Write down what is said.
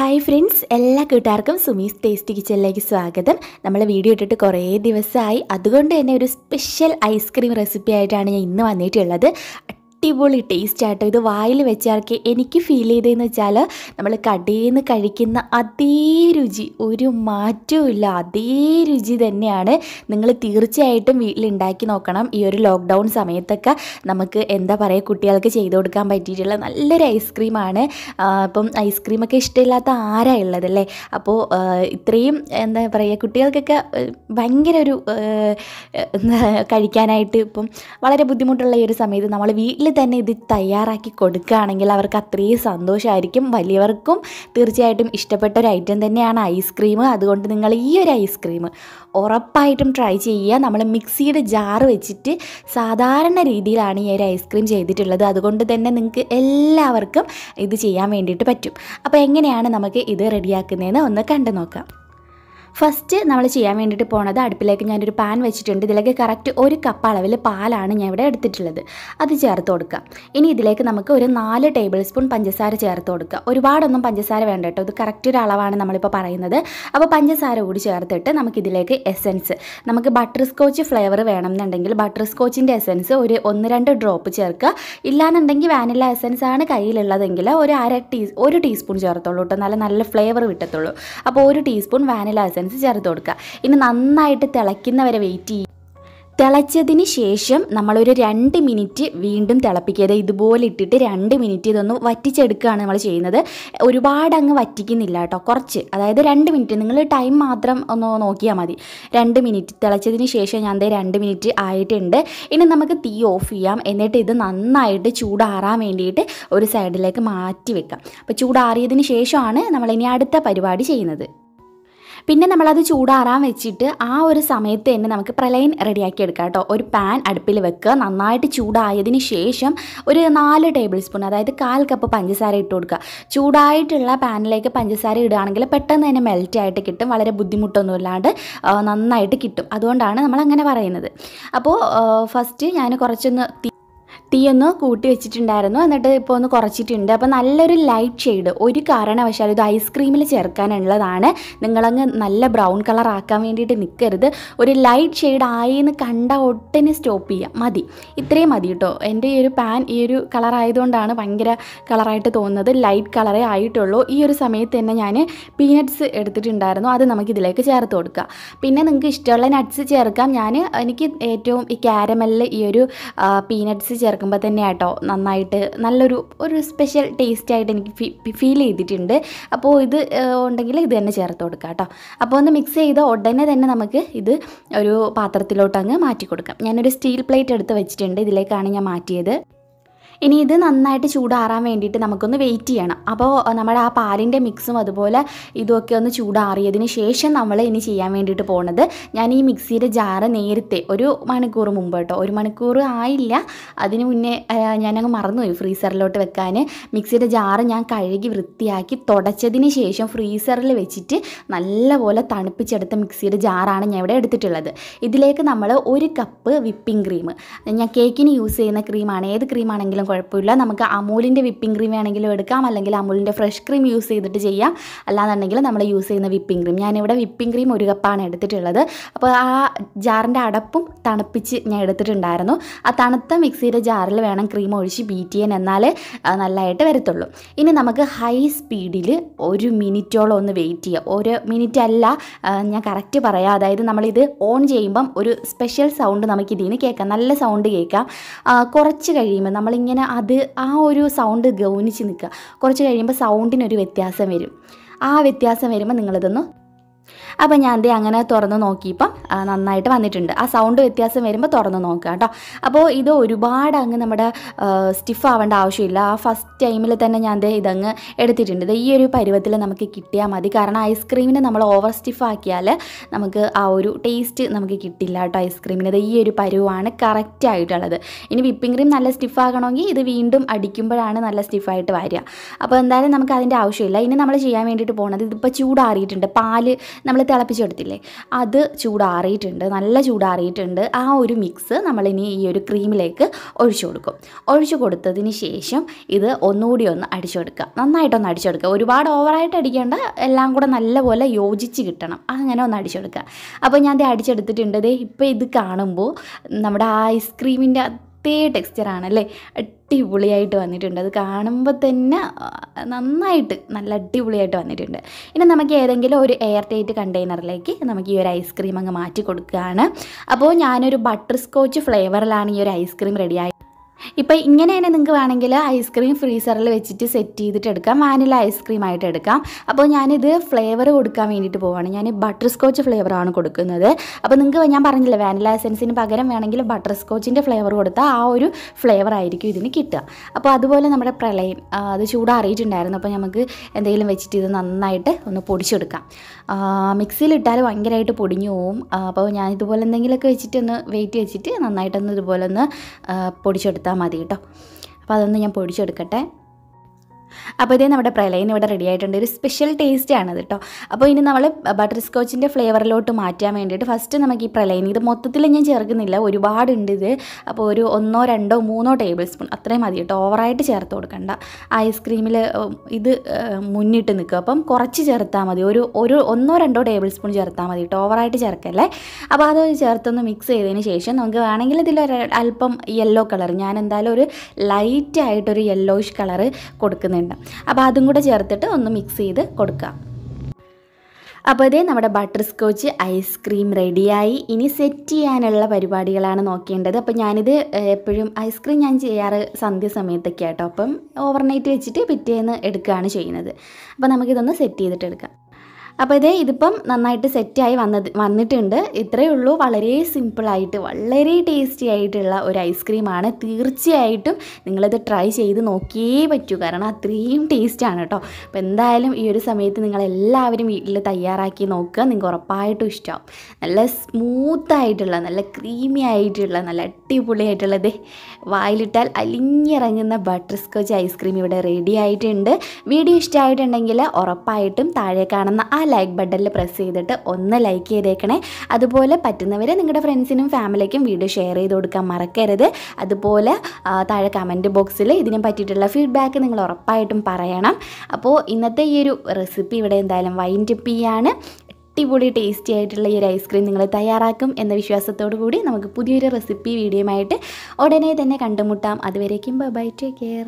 hi friends എല്ലാ കൂട്ടുകാർക്കും Sumi's tasty കിച്ചണിലേക്ക് സ്വാഗതം നമ്മൾ വീഡിയോ ഇട്ടിട്ട് കുറേ ദിവസമായി അതുകൊണ്ട് തന്നെ ഒരു സ്പെഷ്യൽ ഐസ്ക്രീം റെസിപ്പി ആയിട്ടാണ് ഞാൻ ഇന്ന് വന്നിട്ടുള്ളത് അടിപൊളി ടേസ്റ്റ് ആട്ടോ ഇത് വായിൽ വെച്ചിറക്കി എനിക്ക് ഫീൽ ചെയ്തതെന്ന് വെച്ചാൽ നമ്മൾ കടയിൽ നിന്ന് കഴിക്കുന്ന അതേ രുചി ഒരു മാറ്റവുമില്ല അതേ രുചി തന്നെയാണ് നിങ്ങൾ തീർച്ചയായിട്ടും വീട്ടിലുണ്ടാക്കി നോക്കണം ഈ ഒരു ലോക്ക്ഡൗൺ സമയത്തൊക്കെ നമുക്ക് എന്താ പറയുക കുട്ടികൾക്ക് ചെയ്തു കൊടുക്കാൻ പറ്റിയിട്ടുള്ള നല്ലൊരു ഐസ്ക്രീമാണ് അപ്പം ഐസ്ക്രീമൊക്കെ ഇഷ്ടമില്ലാത്ത ആരാ ഉള്ളതല്ലേ അപ്പോൾ ഇത്രയും എന്താ പറയുക കുട്ടികൾക്കൊക്കെ ഭയങ്കര ഒരു കഴിക്കാനായിട്ട് ഇപ്പം വളരെ ബുദ്ധിമുട്ടുള്ള ഈ ഒരു സമയത്ത് നമ്മൾ വീട്ടിൽ തന്നെ ഇത് തയ്യാറാക്കി കൊടുക്കുകയാണെങ്കിൽ അവർക്ക് അത്രയും സന്തോഷമായിരിക്കും വലിയവർക്കും തീർച്ചയായിട്ടും ഇഷ്ടപ്പെട്ട ഒരു ഐറ്റം തന്നെയാണ് ഐസ്ക്രീം അതുകൊണ്ട് നിങ്ങൾ ഈ ഒരു ഐസ്ക്രീം ഉറപ്പായിട്ടും ട്രൈ ചെയ്യുക നമ്മൾ മിക്സിയുടെ ജാറ് വെച്ചിട്ട് സാധാരണ രീതിയിലാണ് ഈ ഒരു ഐസ്ക്രീം ചെയ്തിട്ടുള്ളത് അതുകൊണ്ട് തന്നെ നിങ്ങൾക്ക് എല്ലാവർക്കും ഇത് ചെയ്യാൻ വേണ്ടിയിട്ട് പറ്റും അപ്പോൾ എങ്ങനെയാണ് നമുക്ക് ഇത് റെഡിയാക്കുന്നതെന്ന് ഒന്ന് കണ്ടു നോക്കാം ഫസ്റ്റ് നമ്മൾ ചെയ്യാൻ വേണ്ടിയിട്ട് പോണത് അടുപ്പിലേക്ക് ഞാനൊരു പാൻ വെച്ചിട്ടുണ്ട് ഇതിലേക്ക് കറക്റ്റ് ഒരു കപ്പ് അളവിൽ പാലാണ് ഞാൻ ഇവിടെ എടുത്തിട്ടുള്ളത് അത് ചേർത്ത് കൊടുക്കുക ഇനി ഇതിലേക്ക് നമുക്ക് ഒരു നാല് ടേബിൾ സ്പൂൺ പഞ്ചസാര ചേർത്ത് കൊടുക്കുക ഒരുപാടൊന്നും പഞ്ചസാര വേണ്ട കേട്ടോ ഇത് കറക്റ്റ് ഒരു അളവാണ് നമ്മളിപ്പോൾ പറയുന്നത് അപ്പോൾ പഞ്ചസാര കൂടി ചേർത്തിട്ട് നമുക്കിതിലേക്ക് എസെൻസ് നമുക്ക് ബട്ടർ സ്കോച്ച് ഫ്ലേവർ വേണം എന്നുണ്ടെങ്കിൽ ബട്ടർ സ്കോച്ചിൻ്റെ എസെൻസ് ഒരു ഒന്ന് രണ്ട് ഡ്രോപ്പ് ചേർക്കുക ഇല്ലാന്നുണ്ടെങ്കിൽ വാനില എസെൻസ് ആണ് കയ്യിലുള്ളതെങ്കിൽ ഒരു അര ടീ ഒരു ടീസ്പൂൺ ചേർത്തോളൂ കേട്ടോ നല്ല നല്ല ഫ്ലേവർ കിട്ടത്തുള്ളൂ അപ്പോൾ ഒരു ടീസ്പൂൺ വാനില എസൻസ് ഫ്രണ്ട്സ് ചേർത്ത് കൊടുക്കുക ഇനി നന്നായിട്ട് തിളയ്ക്കുന്നവരെ വെയിറ്റ് ചെയ്യുക തിളച്ചതിന് ശേഷം നമ്മളൊരു രണ്ട് മിനിറ്റ് വീണ്ടും തിളപ്പിക്കുക ഇതുപോലെ ഇട്ടിട്ട് രണ്ട് മിനിറ്റ് ഇതൊന്ന് വറ്റിച്ചെടുക്കുകയാണ് നമ്മൾ ചെയ്യുന്നത് ഒരുപാട് അങ്ങ് വറ്റിക്കുന്നില്ല കേട്ടോ കുറച്ച് അതായത് രണ്ട് മിനിറ്റ് നിങ്ങൾ ടൈം മാത്രം ഒന്ന് നോക്കിയാൽ മതി രണ്ട് മിനിറ്റ് തിളച്ചതിന് ശേഷം ഞാൻ ദേ രണ്ട് മിനിറ്റ് ആയിട്ടുണ്ട് ഇനി നമുക്ക് തീ ഓഫ് ചെയ്യാം എന്നിട്ട് ഇത് നന്നായിട്ട് ചൂടാറാൻ വേണ്ടിയിട്ട് ഒരു സൈഡിലേക്ക് മാറ്റി വെക്കാം അപ്പോൾ ചൂടാറിയതിന് ശേഷമാണ് നമ്മളിനി അടുത്ത പരിപാടി ചെയ്യുന്നത് പിന്നെ നമ്മളത് ചൂടാറാൻ വെച്ചിട്ട് ആ ഒരു സമയത്ത് തന്നെ നമുക്ക് പ്രളയൻ റെഡിയാക്കി എടുക്കാം കേട്ടോ ഒരു പാൻ അടുപ്പിൽ വെക്കുക നന്നായിട്ട് ചൂടായതിന് ശേഷം ഒരു നാല് ടേബിൾ സ്പൂൺ അതായത് കാൽ കപ്പ് പഞ്ചസാര ഇട്ട് കൊടുക്കുക ചൂടായിട്ടുള്ള പാനിലേക്ക് പഞ്ചസാര ഇടുകയാണെങ്കിൽ പെട്ടെന്ന് തന്നെ മെൽറ്റ് ആയിട്ട് കിട്ടും വളരെ ബുദ്ധിമുട്ടൊന്നുമില്ലാണ്ട് നന്നായിട്ട് കിട്ടും അതുകൊണ്ടാണ് നമ്മൾ അങ്ങനെ പറയുന്നത് അപ്പോൾ ഫസ്റ്റ് ഞാൻ കുറച്ചൊന്ന് തീയൊന്ന് കൂട്ടി വെച്ചിട്ടുണ്ടായിരുന്നു എന്നിട്ട് ഇപ്പോൾ ഒന്ന് കുറച്ചിട്ടുണ്ട് അപ്പോൾ നല്ലൊരു ലൈറ്റ് ഷെയ്ഡ് ഒരു കാരണവശാലും ഇത് ഐസ്ക്രീമിൽ ചേർക്കാനുള്ളതാണ് നിങ്ങളങ്ങ് നല്ല ബ്രൗൺ കളർ ആക്കാൻ വേണ്ടിയിട്ട് നിൽക്കരുത് ഒരു ലൈറ്റ് ഷെയ്ഡ് ആയി എന്ന് കണ്ട ഒട്ടിനെ സ്റ്റോപ്പ് ചെയ്യാം മതി ഇത്രയും മതി കേട്ടോ എൻ്റെ ഈ ഒരു പാൻ ഈ ഒരു കളർ ആയതുകൊണ്ടാണ് ഭയങ്കര കളറായിട്ട് തോന്നുന്നത് ലൈറ്റ് കളറേ ആയിട്ടുള്ളൂ ഈ ഒരു സമയത്ത് തന്നെ ഞാൻ പീനട്ട്സ് എടുത്തിട്ടുണ്ടായിരുന്നു അത് നമുക്ക് ഇതിലേക്ക് ചേർത്ത് കൊടുക്കാം പിന്നെ നിങ്ങൾക്ക് ഇഷ്ടമുള്ള നട്ട്സ് ചേർക്കാം ഞാൻ എനിക്ക് ഏറ്റവും ഈ ക്യാരമലിൽ ഈ ഒരു പീനട്ട്സ് ചേർക്കാം ചേർക്കുമ്പോൾ തന്നെ ആട്ടോ നന്നായിട്ട് നല്ലൊരു ഒരു സ്പെഷ്യൽ ടേസ്റ്റ് ആയിട്ട് എനിക്ക് ഫീൽ ചെയ്തിട്ടുണ്ട് അപ്പോൾ ഇത് ഉണ്ടെങ്കിൽ ഇത് തന്നെ ചേർത്ത് കൊടുക്കുക കേട്ടോ അപ്പോൾ ഒന്ന് മിക്സ് ചെയ്ത് ഉടനെ തന്നെ നമുക്ക് ഇത് ഒരു പാത്രത്തിലോട്ട് അങ്ങ് മാറ്റി കൊടുക്കാം ഞാനൊരു സ്റ്റീൽ പ്ലേറ്റ് എടുത്ത് വെച്ചിട്ടുണ്ട് ഇതിലേക്കാണ് ഞാൻ മാറ്റിയത് ഇനി ഇത് നന്നായിട്ട് ചൂടാറാൻ വേണ്ടിയിട്ട് നമുക്കൊന്ന് വെയിറ്റ് ചെയ്യണം അപ്പോൾ നമ്മുടെ ആ പാലിൻ്റെ മിക്സും അതുപോലെ ഇതൊക്കെ ഒന്ന് ചൂടാറിയതിന് ശേഷം നമ്മൾ ഇനി ചെയ്യാൻ വേണ്ടിയിട്ട് പോണത് ഞാൻ ഈ മിക്സിയുടെ ജാറ് നേരത്തെ ഒരു മണിക്കൂർ മുമ്പ് കേട്ടോ ഒരു മണിക്കൂർ ആയില്ല അതിന് മുന്നേ ഞാനങ്ങ് മറന്നുപോയി ഫ്രീസറിലോട്ട് വെക്കാൻ മിക്സിയുടെ ജാറ് ഞാൻ കഴുകി വൃത്തിയാക്കി തുടച്ചതിന് ശേഷം ഫ്രീസറിൽ വെച്ചിട്ട് നല്ലപോലെ തണുപ്പിച്ചെടുത്ത മിക്സിയുടെ ജാറാണ് ഞാൻ ഇവിടെ എടുത്തിട്ടുള്ളത് ഇതിലേക്ക് നമ്മൾ ഒരു കപ്പ് വിപ്പിംഗ് ക്രീം ഞാൻ കേക്കിന് യൂസ് ചെയ്യുന്ന ക്രീമാണ് ഏത് ക്രീമാണെങ്കിലും കുഴപ്പമില്ല നമുക്ക് അമൂലിൻ്റെ വിപ്പിംഗ് ക്രീം വേണമെങ്കിലും എടുക്കാം അല്ലെങ്കിൽ അമൂലിൻ്റെ ഫ്രഷ് ക്രീം യൂസ് ചെയ്തിട്ട് ചെയ്യാം അല്ലാന്നുണ്ടെങ്കിൽ നമ്മൾ യൂസ് ചെയ്യുന്ന വിപ്പിംഗ് ക്രീം ഞാനിവിടെ വിപ്പിംഗ് ക്രീം ഒരു കപ്പാണ് എടുത്തിട്ടുള്ളത് അപ്പോൾ ആ ജാറിൻ്റെ അടപ്പും തണുപ്പിച്ച് ഞാൻ എടുത്തിട്ടുണ്ടായിരുന്നു ആ തണുത്ത മിക്സിയുടെ ജാറിൽ വേണം ക്രീം ഒഴിച്ച് ബീറ്റ് ചെയ്യാൻ എന്നാലേ നല്ലതായിട്ട് വരത്തുള്ളൂ ഇനി നമുക്ക് ഹൈ സ്പീഡിൽ ഒരു മിനിറ്റോളം ഒന്ന് വെയിറ്റ് ചെയ്യാം ഒരു മിനിറ്റ് അല്ല ഞാൻ കറക്റ്റ് പറയാം അതായത് നമ്മളിത് ഓൺ ചെയ്യുമ്പം ഒരു സ്പെഷ്യൽ സൗണ്ട് നമുക്കിതിന് കേൾക്കാം നല്ല സൗണ്ട് കേൾക്കാം കുറച്ച് കഴിയുമ്പോൾ നമ്മളിങ്ങനെ ഇങ്ങനെ അത് ആ ഒരു സൗണ്ട് ഗൗനിച്ച് നിൽക്കുക കുറച്ച് കഴിയുമ്പോൾ സൗണ്ടിനൊരു വ്യത്യാസം വരും ആ വ്യത്യാസം വരുമ്പോൾ നിങ്ങളിതൊന്ന് അപ്പോൾ ഞാൻ ദേ അങ്ങനെ തുറന്ന് നോക്കിയപ്പം നന്നായിട്ട് വന്നിട്ടുണ്ട് ആ സൗണ്ട് വ്യത്യാസം വരുമ്പോൾ തുറന്ന് നോക്കുക കേട്ടോ അപ്പോൾ ഇത് ഒരുപാട് അങ്ങ് നമ്മുടെ സ്റ്റിഫ് ആവേണ്ട ആവശ്യമില്ല ആ ഫസ്റ്റ് ടൈമിൽ തന്നെ ഞാൻ ദേ ഇതങ്ങ് എടുത്തിട്ടുണ്ട് ഈ ഒരു പരുവത്തിൽ നമുക്ക് കിട്ടിയാൽ മതി കാരണം ഐസ്ക്രീമിനെ നമ്മൾ ഓവർ സ്റ്റിഫ് ആക്കിയാൽ നമുക്ക് ആ ഒരു ടേസ്റ്റ് നമുക്ക് കിട്ടില്ല കേട്ടോ ഐസ്ക്രീമിന് ഈ ഒരു പരുവാണ് കറക്റ്റ് ആയിട്ടുള്ളത് ഇനി വിപ്പിംഗ് ക്രീം നല്ല സ്റ്റിഫ് ആകണമെങ്കിൽ ഇത് വീണ്ടും അടിക്കുമ്പോഴാണ് നല്ല സ്റ്റിഫായിട്ട് വരിക അപ്പോൾ എന്തായാലും നമുക്ക് അതിൻ്റെ ആവശ്യമില്ല ഇനി നമ്മൾ ചെയ്യാൻ വേണ്ടിയിട്ട് പോകുന്നത് ഇതിപ്പോൾ ചൂടാറിയിട്ടുണ്ട് പാല് നമ്മൾ തിളപ്പിച്ച് കൊടുത്തില്ലേ അത് ചൂടാറിയിട്ടുണ്ട് നല്ല ചൂടാറിയിട്ടുണ്ട് ആ ഒരു മിക്സ് നമ്മളിനി ഈ ഒരു ക്രീമിലേക്ക് ഒഴിച്ചു കൊടുക്കും ഒഴിച്ചു കൊടുത്തതിന് ശേഷം ഇത് ഒന്നുകൂടി ഒന്ന് അടിച്ചു കൊടുക്കുക നന്നായിട്ടൊന്ന് അടിച്ചു കൊടുക്കുക ഒരുപാട് ഓവറായിട്ട് അടിക്കേണ്ട എല്ലാം കൂടെ നല്ലപോലെ യോജിച്ച് കിട്ടണം അങ്ങനെ ഒന്ന് അടിച്ചു കൊടുക്കുക അപ്പോൾ ഞാൻ ഇത് അടിച്ചെടുത്തിട്ടുണ്ട് ഇപ്പോൾ ഇത് കാണുമ്പോൾ നമ്മുടെ ഐസ്ക്രീമിൻ്റെ പ്രത്യേക ടെക്സ്ചറാണ് അല്ലേ അടിപൊളിയായിട്ട് വന്നിട്ടുണ്ട് അത് കാണുമ്പോൾ തന്നെ നന്നായിട്ട് നല്ല അടിപൊളിയായിട്ട് വന്നിട്ടുണ്ട് ഇനി നമുക്ക് ഏതെങ്കിലും ഒരു എയർ ടൈറ്റ് കണ്ടെയ്നറിലേക്ക് നമുക്ക് ഈ ഒരു ഐസ്ക്രീം അങ്ങ് മാറ്റി കൊടുക്കുകയാണ് അപ്പോൾ ഞാനൊരു ബട്ടർ സ്കോച്ച് ഫ്ലേവറിലാണ് ഈ ഒരു ഐസ്ക്രീം റെഡിയായി ഇപ്പോൾ ഇങ്ങനെ തന്നെ നിങ്ങൾക്ക് വേണമെങ്കിൽ ഐസ്ക്രീം ഫ്രീസറിൽ വെച്ചിട്ട് സെറ്റ് ചെയ്തിട്ട് എടുക്കാം വാനില ഐസ്ക്രീം ആയിട്ട് എടുക്കാം അപ്പോൾ ഞാനിത് ഫ്ലേവർ കൊടുക്കാൻ വേണ്ടിയിട്ട് പോവാണ് ഞാൻ ബട്ടർ സ്കോച്ച് ഫ്ലേവറാണ് കൊടുക്കുന്നത് അപ്പോൾ നിങ്ങൾക്ക് ഞാൻ പറഞ്ഞില്ല വാനില എസൻസിന് പകരം വേണമെങ്കിൽ ബട്ടർ സ്കോച്ചിൻ്റെ ഫ്ലേവർ കൊടുത്താൽ ആ ഒരു ഫ്ലേവർ ആയിരിക്കും ഇതിന് കിട്ടുക അപ്പോൾ അതുപോലെ നമ്മുടെ പ്രളയം അത് ചൂടാറിയിട്ടുണ്ടായിരുന്നു അപ്പോൾ നമുക്ക് എന്തെങ്കിലും വെച്ചിട്ട് ഇത് നന്നായിട്ട് ഒന്ന് പൊടിച്ചെടുക്കാം ഇട്ടാൽ ഭയങ്കരമായിട്ട് പൊടിഞ്ഞു പോവും അപ്പോൾ ഞാൻ ഇതുപോലെ എന്തെങ്കിലുമൊക്കെ വെച്ചിട്ട് ഒന്ന് വെയിറ്റ് വെച്ചിട്ട് നന്നായിട്ടൊന്ന് ഇതുപോലെ ഒന്ന് പൊടിച്ചെടുക്കാം എടുത്താൽ മതി കേട്ടോ അപ്പോൾ അതൊന്ന് ഞാൻ പൊടിച്ചെടുക്കട്ടെ അപ്പോൾ ഇതേ നമ്മുടെ പ്രളയം ഇവിടെ റെഡി ആയിട്ടുണ്ട് ഒരു സ്പെഷ്യൽ ടേസ്റ്റ് ആണ് കേട്ടോ അപ്പോൾ ഇനി നമ്മൾ ബട്ടർ സ്കോച്ചിൻ്റെ ഫ്ലേവറിലോട്ട് മാറ്റാൻ വേണ്ടിയിട്ട് ഫസ്റ്റ് നമുക്ക് ഈ പ്രളയം ഇത് മൊത്തത്തിൽ ഞാൻ ചേർക്കുന്നില്ല ഒരുപാടുണ്ട് ഇത് അപ്പോൾ ഒരു ഒന്നോ രണ്ടോ മൂന്നോ ടേബിൾ സ്പൂൺ അത്രയും മതി കേട്ടോ ഓവറായിട്ട് ചേർത്ത് കൊടുക്കണ്ട ഐസ്ക്രീമിൽ ഇത് മുന്നിട്ട് നിൽക്കും അപ്പം കുറച്ച് ചേർത്താൽ മതി ഒരു ഒരു ഒന്നോ രണ്ടോ ടേബിൾ സ്പൂൺ ചേർത്താൽ മതി കേട്ടോ ഓവറായിട്ട് ചേർക്കല്ലേ അപ്പോൾ അത് ചേർത്തൊന്ന് മിക്സ് ചെയ്തതിന് ശേഷം നമുക്ക് വേണമെങ്കിൽ ഇതിൽ അല്പം യെല്ലോ കളർ ഞാൻ എന്തായാലും ഒരു ലൈറ്റ് ആയിട്ടൊരു യെല്ലോയിഷ് കളർ കൊടുക്കുന്നുണ്ട് വേണ്ട അപ്പോൾ അതും കൂടെ ചേർത്തിട്ട് ഒന്ന് മിക്സ് ചെയ്ത് കൊടുക്കുക അപ്പോൾ ഇതേ നമ്മുടെ ബട്ടർ സ്കോച്ച് ഐസ്ക്രീം റെഡിയായി ഇനി സെറ്റ് ചെയ്യാനുള്ള പരിപാടികളാണ് നോക്കേണ്ടത് അപ്പോൾ ഞാനിത് എപ്പോഴും ഐസ്ക്രീം ഞാൻ ചെയ്യാറ് സന്ധ്യ സമയത്തൊക്കെ ആട്ടോ അപ്പം ഓവർനൈറ്റ് വെച്ചിട്ട് പിറ്റേന്ന് എടുക്കുകയാണ് ചെയ്യുന്നത് അപ്പോൾ നമുക്കിതൊന്ന് സെറ്റ് ചെയ്തിട്ട് എടുക്കാം അപ്പോൾ ഇതേ ഇതിപ്പം നന്നായിട്ട് സെറ്റായി വന്നത് വന്നിട്ടുണ്ട് ഇത്രയേ ഉള്ളൂ വളരെ സിമ്പിളായിട്ട് വളരെ ടേസ്റ്റി ആയിട്ടുള്ള ഒരു ഐസ്ക്രീമാണ് തീർച്ചയായിട്ടും നിങ്ങളിത് ട്രൈ ചെയ്ത് നോക്കിയേ പറ്റൂ കാരണം അത്രയും ടേസ്റ്റാണ് കേട്ടോ അപ്പോൾ എന്തായാലും ഈ ഒരു സമയത്ത് നിങ്ങളെല്ലാവരും വീട്ടിൽ തയ്യാറാക്കി നോക്കുക നിങ്ങൾക്ക് ഉറപ്പായിട്ടും ഇഷ്ടമാവും നല്ല സ്മൂത്തായിട്ടുള്ള നല്ല ക്രീമി ആയിട്ടുള്ള നല്ല അടിപൊളി ആയിട്ടുള്ളത് വായിലിട്ടാൽ അലിഞ്ഞിറങ്ങുന്ന ബട്ടർ സ്കോച്ച് ഐസ്ക്രീം ഇവിടെ റെഡി ആയിട്ടുണ്ട് വീഡിയോ ഇഷ്ടമായിട്ടുണ്ടെങ്കിൽ ഉറപ്പായിട്ടും താഴെ കാണുന്ന ആ ലൈക്ക് ബട്ടണിൽ പ്രസ് ചെയ്തിട്ട് ഒന്ന് ലൈക്ക് ചെയ്തേക്കണേ അതുപോലെ പറ്റുന്നവരെ നിങ്ങളുടെ ഫ്രണ്ട്സിനും ഫാമിലിക്കും വീഡിയോ ഷെയർ ചെയ്ത് കൊടുക്കാൻ മറക്കരുത് അതുപോലെ താഴെ കമൻറ്റ് ബോക്സിൽ ഇതിനെ പറ്റിയിട്ടുള്ള ഫീഡ്ബാക്ക് നിങ്ങൾ ഉറപ്പായിട്ടും പറയണം അപ്പോൾ ഇന്നത്തെ ഈ ഒരു റെസിപ്പി ഇവിടെ എന്തായാലും വൈൻഡപ്പ് ചെയ്യാണ് അടിപൊളി ടേസ്റ്റി ആയിട്ടുള്ള ഈ ഒരു ഐസ്ക്രീം നിങ്ങൾ തയ്യാറാക്കും എന്ന വിശ്വാസത്തോടു കൂടി നമുക്ക് പുതിയൊരു റെസിപ്പി വീഡിയോയുമായിട്ട് ഉടനെ തന്നെ കണ്ടുമുട്ടാം അതുവരേക്കും ബൈ ടേക്ക് കെയർ